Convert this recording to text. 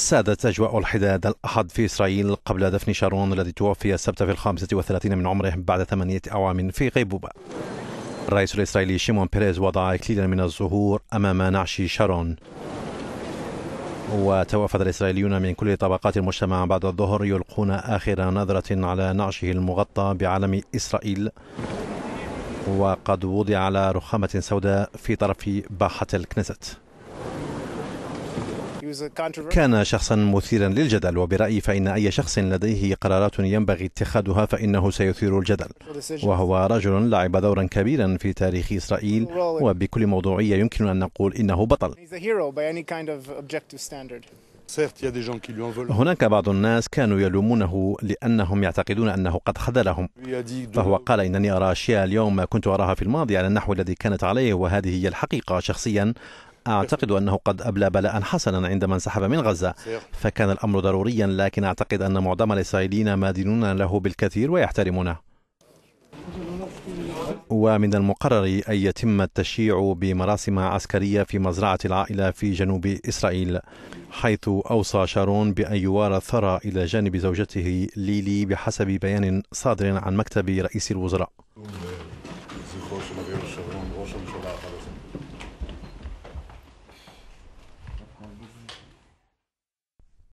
سادت أجواء الحداد الأحد في إسرائيل قبل دفن شارون الذي توفي السبت في الخامسة وثلاثين من عمره بعد ثمانية أعوام في غيبوبة الرئيس الإسرائيلي شيمون بيريز وضع إكليلا من الزهور أمام نعش شارون وتوافد الإسرائيليون من كل طبقات المجتمع بعد الظهر يلقون آخر نظرة على نعشه المغطى بعلم إسرائيل وقد وضع على رخامة سوداء في طرف باحة الكنيست كان شخصا مثيرا للجدل وبرأيي فإن أي شخص لديه قرارات ينبغي اتخاذها فإنه سيثير الجدل وهو رجل لعب دورا كبيرا في تاريخ إسرائيل وبكل موضوعية يمكن أن نقول إنه بطل هناك بعض الناس كانوا يلومونه لأنهم يعتقدون أنه قد خذلهم فهو قال إنني أرى أشياء اليوم ما كنت أراها في الماضي على النحو الذي كانت عليه وهذه هي الحقيقة شخصيا أعتقد أنه قد أبلى بلاء حسنا عندما انسحب من غزة فكان الأمر ضروريا لكن أعتقد أن معظم الإسرائيليين مادينون له بالكثير ويحترمونه ومن المقرر أن يتم التشييع بمراسم عسكرية في مزرعة العائلة في جنوب إسرائيل حيث أوصى شارون بأن يوارى الثرى إلى جانب زوجته ليلي بحسب بيان صادر عن مكتب رئيس الوزراء